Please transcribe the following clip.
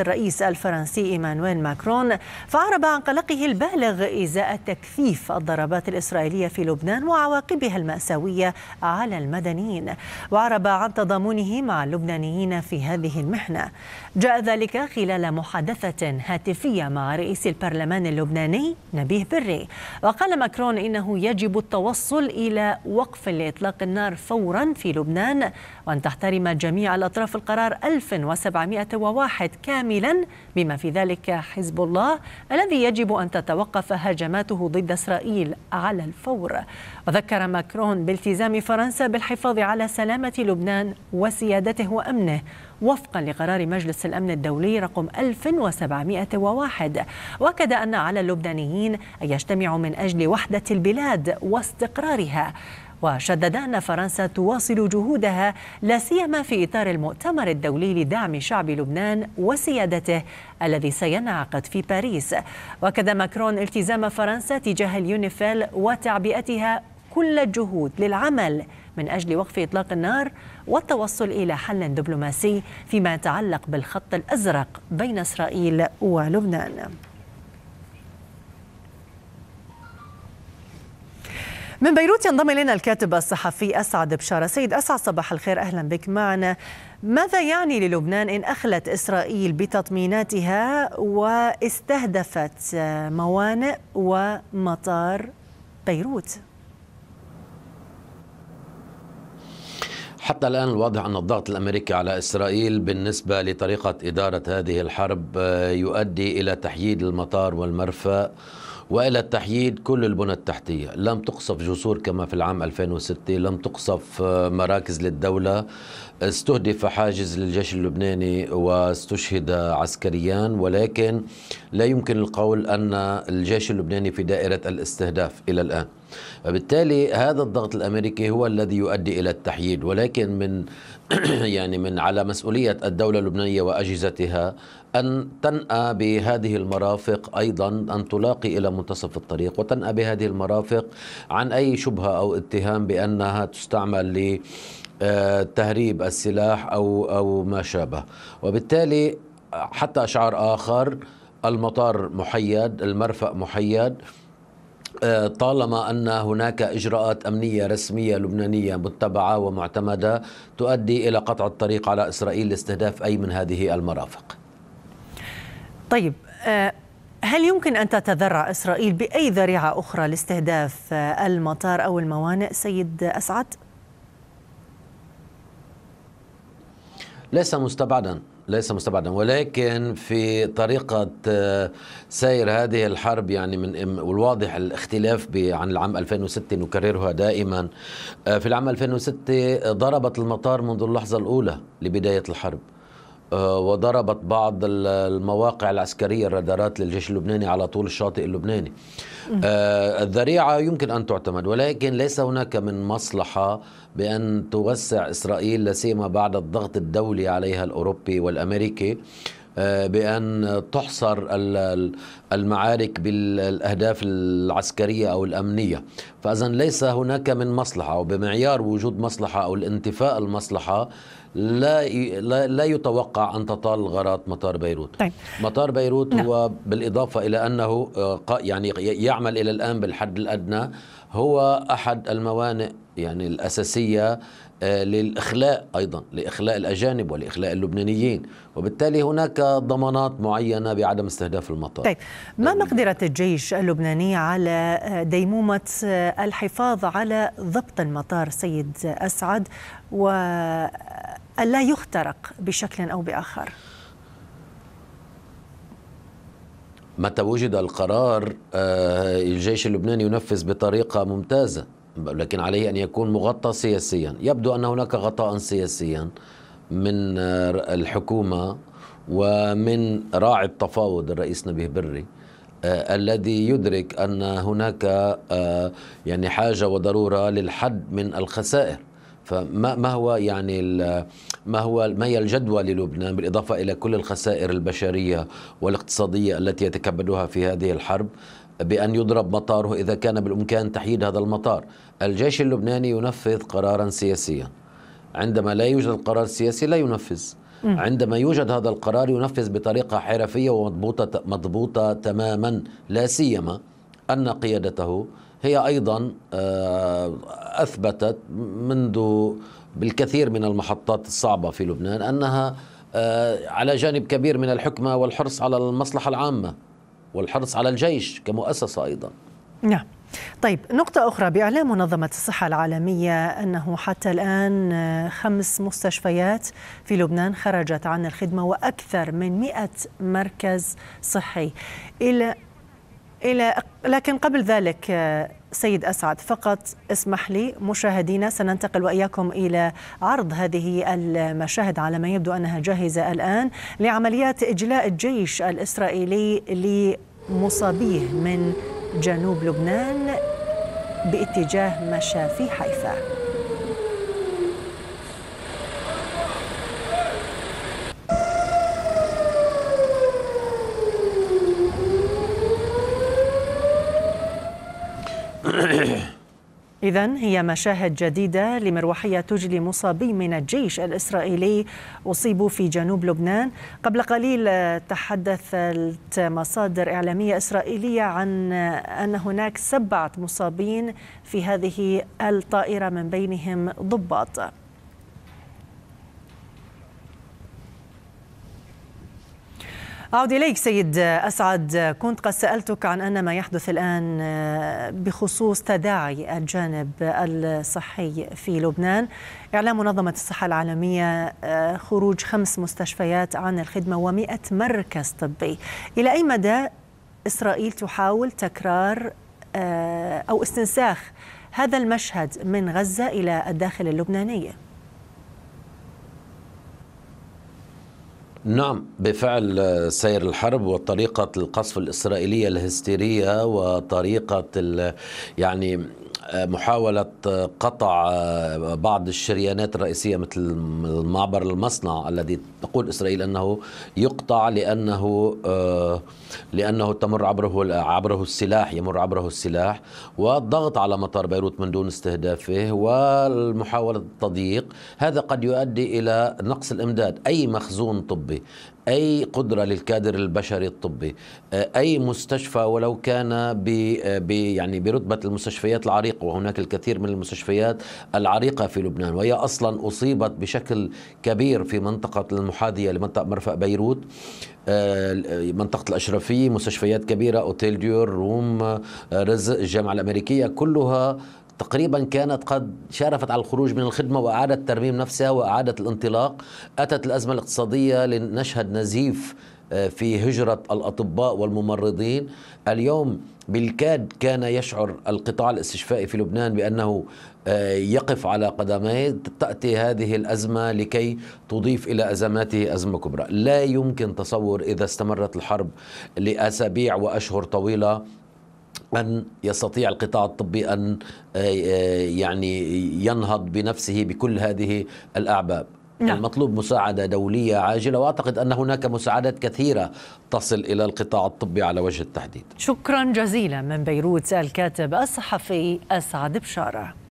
الرئيس الفرنسي ايمانويل ماكرون فأعرب عن قلقه البالغ إزاء تكثيف الضربات الإسرائيلية في لبنان وعواقبها المأساوية على المدنيين وأعرب عن تضامنه مع اللبنانيين في هذه المحنة جاء ذلك خلال محادثة هاتفية مع رئيس البرلمان اللبناني نبيه بري وقال ماكرون إنه يجب التوصل إلى وقف لإطلاق النار فورا في لبنان وأن تحترم جميع الأطراف القرار 1701 كامل كاملا بما في ذلك حزب الله الذي يجب أن تتوقف هجماته ضد إسرائيل على الفور وذكر ماكرون بالتزام فرنسا بالحفاظ على سلامة لبنان وسيادته وأمنه وفقا لقرار مجلس الأمن الدولي رقم 1701 وأكد أن على اللبنانيين أن يجتمعوا من أجل وحدة البلاد واستقرارها وشدد أن فرنسا تواصل جهودها لا سيما في إطار المؤتمر الدولي لدعم شعب لبنان وسيادته الذي سينعقد في باريس وكذا ماكرون التزام فرنسا تجاه اليونيفيل وتعبئتها كل الجهود للعمل من أجل وقف إطلاق النار والتوصل إلى حل دبلوماسي فيما يتعلق بالخط الأزرق بين إسرائيل ولبنان من بيروت ينضم الينا الكاتب الصحفي اسعد بشاره، سيد اسعد صباح الخير اهلا بك معنا. ماذا يعني للبنان ان اخلت اسرائيل بتطميناتها واستهدفت موانئ ومطار بيروت؟ حتى الآن الواضح أن الضغط الأمريكي على إسرائيل بالنسبة لطريقة إدارة هذه الحرب آه، يؤدي إلى تحييد المطار والمرفأ والى التحييد كل البنى التحتيه، لم تقصف جسور كما في العام 2006، لم تقصف آه، مراكز للدوله، استهدف حاجز للجيش اللبناني واستشهد عسكريان ولكن لا يمكن القول ان الجيش اللبناني في دائره الاستهداف الى الان. فبالتالي هذا الضغط الامريكي هو الذي يؤدي الى التحييد ولكن من يعني من على مسؤوليه الدوله اللبنانيه واجهزتها أن تنأى بهذه المرافق أيضا أن تلاقي إلى منتصف الطريق وتنأى بهذه المرافق عن أي شبهة أو اتهام بأنها تستعمل ل آه، تهريب السلاح أو, أو ما شابه وبالتالي حتى أشعار آخر المطار محيد المرفأ محيد آه، طالما ان هناك اجراءات امنيه رسميه لبنانيه متبعه ومعتمده تؤدي الى قطع الطريق على اسرائيل لاستهداف اي من هذه المرافق. طيب آه، هل يمكن ان تتذرع اسرائيل باي ذريعه اخرى لاستهداف آه، المطار او الموانئ سيد اسعد؟ ليس مستبعدا ليس مستبعدا ولكن في طريقة آه، سير هذه الحرب يعني من والواضح الاختلاف عن العام 2006 نكررها دائما آه، في العام 2006 ضربت المطار منذ اللحظة الأولى لبداية الحرب آه، وضربت بعض المواقع العسكرية الرادارات للجيش اللبناني على طول الشاطئ اللبناني آه، الذريعة يمكن أن تعتمد ولكن ليس هناك من مصلحة بأن توسع إسرائيل لاسيما بعد الضغط الدولي عليها الأوروبي والأمريكي آه، بأن تحصر المعارك بالأهداف العسكرية أو الأمنية فإذا ليس هناك من مصلحة وبمعيار وجود مصلحة أو الانتفاء المصلحة لا لا يتوقع ان تطال غارات مطار بيروت طيب. مطار بيروت نعم. هو بالاضافه الى انه آه، يعني يعمل الى الان بالحد الادنى هو احد الموانئ يعني الاساسيه آه، للإخلاء أيضا لإخلاء الأجانب ولإخلاء اللبنانيين وبالتالي هناك ضمانات معينة بعدم استهداف المطار طيب ما مقدرة الجيش اللبناني على آه، ديمومة آه، الحفاظ على ضبط المطار سيد أسعد وألا يخترق بشكل أو بآخر متى وجد القرار الجيش اللبناني ينفذ بطريقة ممتازة لكن عليه أن يكون مغطى سياسيا يبدو أن هناك غطاء سياسيا من الحكومة ومن راعي التفاوض الرئيس نبيه بري آه، الذي يدرك أن هناك آه، يعني حاجة وضرورة للحد من الخسائر فما ما هو يعني ما هو ما هي الجدوى للبنان بالاضافه الى كل الخسائر البشريه والاقتصاديه التي يتكبدها في هذه الحرب بأن يضرب مطاره إذا كان بالإمكان تحييد هذا المطار الجيش اللبناني ينفذ قرارا سياسيا عندما لا يوجد القرار السياسي لا ينفذ عندما يوجد هذا القرار ينفذ بطريقة حرفية ومضبوطة مضبوطة تماما لا سيما أن قيادته هي أيضا آه، أثبتت منذ بالكثير من المحطات الصعبة في لبنان أنها آه، على جانب كبير من الحكمة والحرص على المصلحة العامة والحرص على الجيش كمؤسسة أيضا نعم طيب نقطة أخرى بإعلام منظمة الصحة العالمية أنه حتى الآن خمس مستشفيات في لبنان خرجت عن الخدمة وأكثر من مئة مركز صحي إلى إلى لكن قبل ذلك سيد أسعد فقط اسمح لي مشاهدينا سننتقل وإياكم إلى عرض هذه المشاهد على ما يبدو أنها جاهزة الآن لعمليات إجلاء الجيش الإسرائيلي لمصابيه من جنوب لبنان باتجاه مشافي حيفا إذا هي مشاهد جديدة لمروحية تجلي مصابي من الجيش الإسرائيلي أصيبوا في جنوب لبنان قبل قليل تحدثت مصادر إعلامية إسرائيلية عن أن هناك سبعة مصابين في هذه الطائرة من بينهم ضباط أعود إليك سيد أسعد كنت قد سألتك عن أن ما يحدث الآن بخصوص تداعي الجانب الصحي في لبنان إعلام منظمة الصحة العالمية خروج خمس مستشفيات عن الخدمة ومئة مركز طبي إلى أي مدى إسرائيل تحاول تكرار آه، أو استنساخ هذا المشهد من غزة إلى الداخل اللبناني؟ نعم بفعل سير الحرب وطريقة القصف الإسرائيلية الهستيرية وطريقة يعني محاولة قطع آه، بعض الشريانات الرئيسية مثل معبر المصنع الذي تقول إسرائيل أنه يقطع لأنه آه، لأنه تمر عبره عبره السلاح يمر عبره السلاح والضغط على مطار بيروت من دون استهدافه والمحاولة التضييق هذا قد يؤدي إلى نقص الإمداد أي مخزون طبي أي قدرة للكادر البشري الطبي آه، أي مستشفى ولو كان ب يعني برتبة المستشفيات العريقة العريق وهناك الكثير من المستشفيات العريقة في لبنان وهي أصلا أصيبت بشكل كبير في منطقة المحادية لمنطقة مرفأ بيروت آه، منطقة الأشرفية مستشفيات كبيرة أوتيل ديور روم آه، رزق الجامعة الأمريكية كلها تقريبا كانت قد شارفت على الخروج من الخدمة وأعادت ترميم نفسها وأعادت الانطلاق أتت الأزمة الاقتصادية لنشهد نزيف آه، في هجرة الأطباء والممرضين اليوم بالكاد كان يشعر القطاع الاستشفائي في لبنان بأنه آه، يقف على قدميه تأتي هذه الأزمة لكي تضيف إلى أزماته أزمة كبرى لا يمكن تصور إذا استمرت الحرب لأسابيع وأشهر طويلة أن يستطيع القطاع الطبي أن آه، يعني ينهض بنفسه بكل هذه الأعباب نعم. المطلوب مساعدة دولية عاجلة وأعتقد أن هناك مساعدات كثيرة تصل إلى القطاع الطبي على وجه التحديد شكرا جزيلا من بيروت الكاتب الصحفي أسعد بشارة